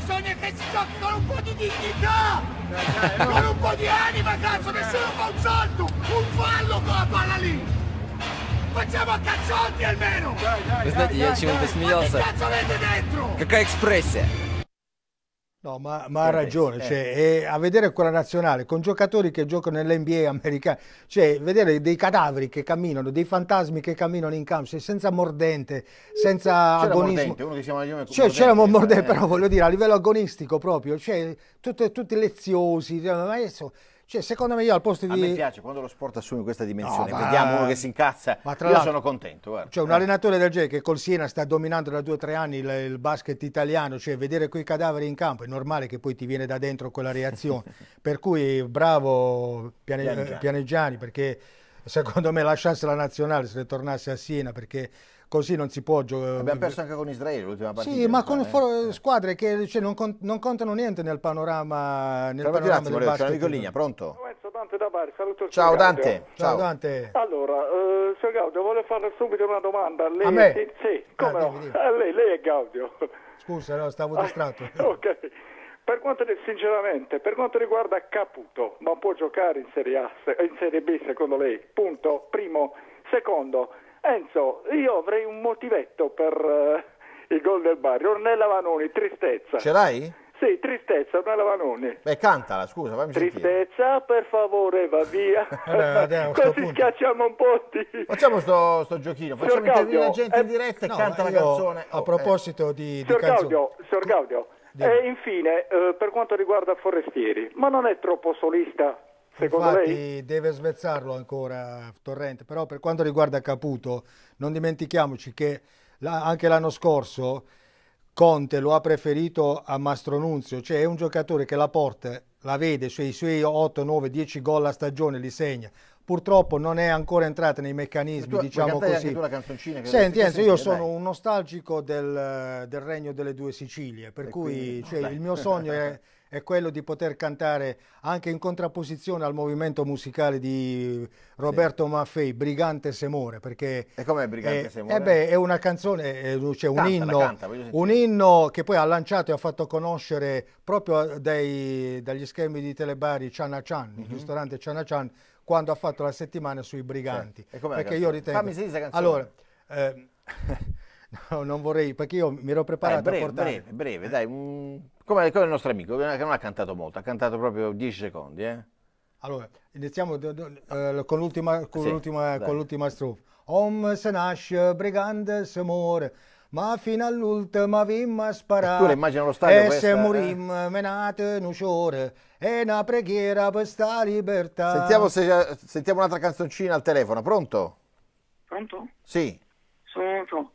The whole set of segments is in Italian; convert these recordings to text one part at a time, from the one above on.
bisogna che si tocchi un po' di dignità! Con un po' di anima, cazzo! Nessuno fa un salto! Un fallo con la пала lì! Facciamo a cazzotti almeno! Вы знаете, я чему посмеялся? Какая экспрессия! No, ma, ma ha ragione, eh. cioè, a vedere quella nazionale con giocatori che giocano nell'NBA americana, cioè vedere dei cadaveri che camminano, dei fantasmi che camminano in campo, cioè, senza mordente, senza c'era Mordente, uno che si chiama Lione, cioè, eh. mordente, eh. però voglio dire a livello agonistico proprio, cioè tutti leziosi, cioè, ma adesso cioè, secondo me io al posto di... A me piace quando lo sport assume questa dimensione, no, ma... vediamo uno che si incazza, ma tra io sono contento. Guarda. Cioè un eh. allenatore del genere che col Siena sta dominando da due o tre anni il, il, basket italiano, cioè vedere quei cadaveri in campo, è normale che poi ti viene da dentro quella reazione. per cui bravo Piane... Pianeggiani. Pianeggiani perché secondo me lasciasse la nazionale se ne tornasse a Siena perché così non si può giocare. Abbiamo perso anche con Israele l'ultima partita. Sì, ma con eh. squadre che cioè, non, con non, contano niente nel panorama, nel panorama grazie, del volevo, basket. C'è una pronto? Dante da Bari, saluto il Ciao Dante. Ciao. Dante. Allora, eh, signor Gaudio, voglio farle subito una domanda. Lei, a me? Sì, sì. Ah, come ah, no? A eh, lei, lei è Gaudio. Scusa, no, stavo ah, distratto. ok. Per quanto, sinceramente, per quanto riguarda Caputo, ma può giocare in Serie A, in Serie B secondo lei? Punto. Primo. Secondo, Enzo, io avrei un motivetto per uh, il gol del Bari. Ornella Vanoni, tristezza. Ce l'hai? Sì, tristezza, Ornella Vanoni. Beh, cantala, scusa, fammi Tristezza, sentire. per favore, va via. andiamo, eh, Così schiacciamo un po' di... Facciamo sto, sto giochino, facciamo Gaudio, intervenire la gente eh, in diretta e no, canta la canzone. a oh, eh. proposito eh. di, di Gaudio, Sor Gaudio, e infine, eh, per quanto riguarda Forestieri, ma non è troppo solista Secondo Infatti lei? deve svezzarlo ancora Torrente, però per quanto riguarda Caputo non dimentichiamoci che la, anche l'anno scorso Conte lo ha preferito a Mastro Nunzio, cioè è un giocatore che la porta, la vede, cioè i suoi 8, 9, 10 gol a stagione li segna. Purtroppo non è ancora entrata nei meccanismi, tu, diciamo così. Tu la canzoncina che Senti, Enzo, io sono dai. un nostalgico del, del, regno delle due Sicilie, per e cui quindi, cioè, il mio sogno è è quello di poter cantare anche in contrapposizione al movimento musicale di Roberto sì. Maffei, Brigante Semore, perché... E com'è Brigante è, Semore? Eh beh, è una canzone, eh, eh, c'è cioè un, inno, un inno che poi ha lanciato e ha fatto conoscere proprio dai, dagli schermi di Telebari Ciana Chan, mm -hmm. il mhm. ristorante Ciana Chan, quando ha fatto la settimana sui Briganti. Sì. Perché io ritengo... Fammi sentire questa canzone. Allora, eh, No, non vorrei, perché io mi ero preparato dai, breve, a portare... Breve, breve, dai, un... come, come, il nostro amico, che non ha cantato molto, ha cantato proprio 10 secondi, eh? Allora, iniziamo eh, con l'ultima, con, sì, l'ultima, con l'ultima strofa. Om se nasce, brigante se muore, ma fino all'ultima vimma sparare. Tu immagini lo stadio E questa, se eh? morim, eh? menate nuciore, è una preghiera per sta libertà. Sentiamo, se, eh, sentiamo un'altra canzoncina al telefono, pronto? Pronto? Sì. Sono pronto.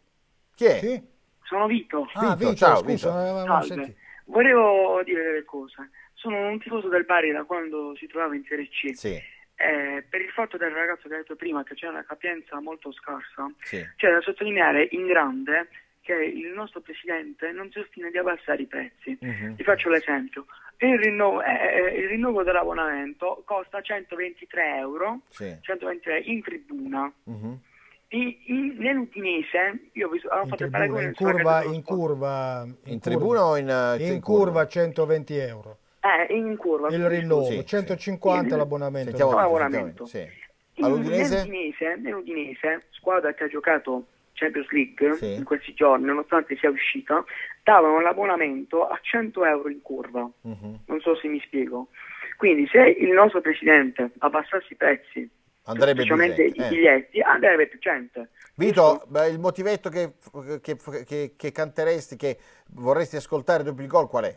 Chi è? Sì? Sono Vito. Ah, Vito, Vito ciao, scusa, Vito. Volevo dire delle cose. Sono un tifoso del Bari da quando si trovava in Serie C. Sì. Eh, per il fatto del ragazzo che ha detto prima che c'è una capienza molto scarsa, sì. c'è da sottolineare in grande che il nostro presidente non si ostina di abbassare i prezzi. Uh-huh. Mhm. Ti faccio l'esempio: il rinnovo, eh, eh, eh, il rinnovo, dell'abbonamento costa 123 euro sì. 123 in tribuna. Uh-huh. I, nell'Udinese, eh, io visto, in fatto tribuna, il paragone in curva, in curva, in, in tribuna o in, eh, in, in curva, 120 euro. Eh, in curva. Il rinnovo, sì, 150 sì. l'abbonamento. Sentiamo, no, l'abbonamento. Sì. All'Udinese? Nell'Udinese, nell'Udinese, squadra che ha giocato Champions League sì. in questi giorni, nonostante sia uscita, davano l'abbonamento a 100 euro in curva. Uh-huh. Non so se mi spiego. Quindi se il nostro presidente abbassasse i prezzi andrebbe semplicemente i eh. biglietti, eh. andrebbe più gente. Vito, beh, il motivetto che, che, che, che, canteresti, che vorresti ascoltare dopo il gol, qual è?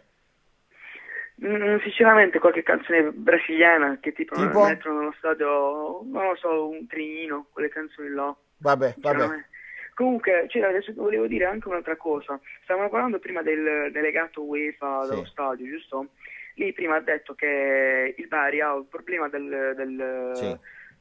Mm, sinceramente qualche canzone brasiliana che tipo, tipo? mettono nello stadio, non lo so, un trinino, quelle canzoni là. Vabbè, vabbè. Comunque, cioè, adesso volevo dire anche un'altra cosa. Stavamo parlando prima del delegato UEFA dello sì. stadio, giusto? Lì prima ha detto che il Bari ha un problema del, del sì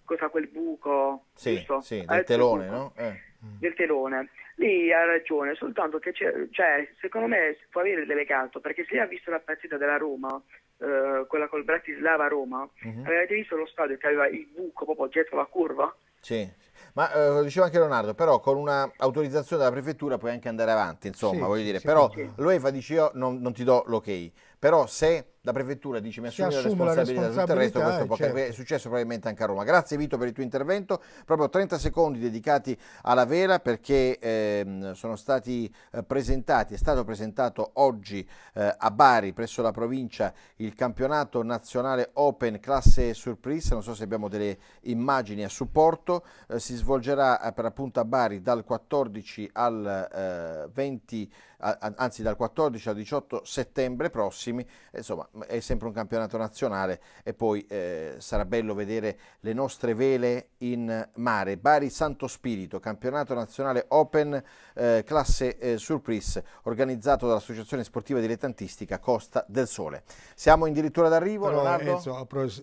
cosa quel buco sì, sì, del eh, telone, no? Eh. Mm. Del telone. Lì ha ragione, soltanto che cioè, secondo me si può avere delegato, perché se ha visto la partita della Roma, eh, quella col Bratislava Roma, uh-huh. avete visto lo stadio che aveva il buco proprio dietro la curva? Sì, ma eh, lo diceva anche Leonardo, però con un'autorizzazione della prefettura puoi anche andare avanti, insomma, sì, voglio dire, sì, però sì. l'UEFA dice io non, non, ti do l'ok, però se la prefettura dice mi assumo la responsabilità, la tutto il resto, questo eh, certo. è successo probabilmente anche a Roma. Grazie Vito per il tuo intervento, proprio 30 secondi dedicati alla Vera perché ehm, sono stati eh, presentati, è stato presentato oggi eh, a Bari presso la provincia il campionato nazionale Open classe surprise, non so se abbiamo delle immagini a supporto, eh, si svolgerà eh, per appunto a Bari dal 14 al 20, anzi dal 14 al 18 settembre prossimo prossimi, eh, insomma è sempre un campionato nazionale e poi eh, sarà bello vedere le nostre vele in mare. Bari Santo Spirito, campionato nazionale Open eh, classe eh, Surprise, organizzato dall'Associazione Sportiva Dilettantistica Costa del Sole. Siamo addirittura d'arrivo, Leonardo?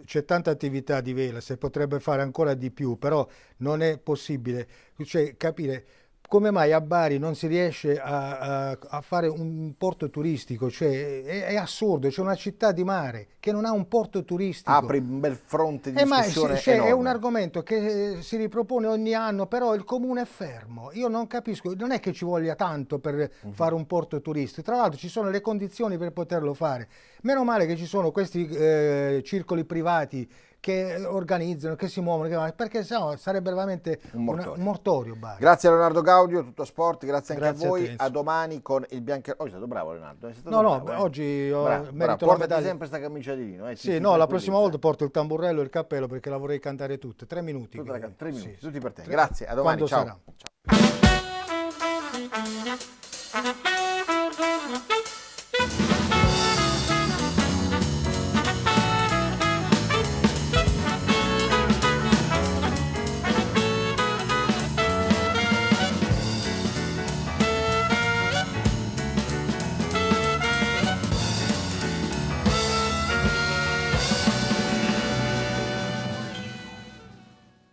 c'è tanta attività di vela, si potrebbe fare ancora di più, però non è possibile cioè, capire come mai a Bari non si riesce a, a, a fare un porto turistico? Cioè, è, è assurdo, c'è una città di mare che non ha un porto turistico. Apri un bel fronte di eh, discussione È un argomento che eh, si ripropone ogni anno, però il comune è fermo. Io non capisco, non è che ci voglia tanto per uh mhm. -huh. fare un porto turistico. Tra l'altro ci sono le condizioni per poterlo fare. Meno male che ci sono questi eh, circoli privati che organizzano, che si muovono, che... perché sennò sarebbe veramente un mortorio. Un mortorio grazie a Leonardo Gaudio, tutto sport, grazie anche grazie a voi. A, a, domani con il biancherotto. Oh, è stato bravo Leonardo. no, bravo, no, eh. oggi ho eh, bravo, merito bravo. la sempre questa camicia di vino. Eh. Sì, no, la prossima eh. volta porto il tamburello e il cappello perché la vorrei cantare tutte. Tre minuti. Tutte, tre minuti, sì. tutti per te. Tre. Grazie, a domani. Quando ciao.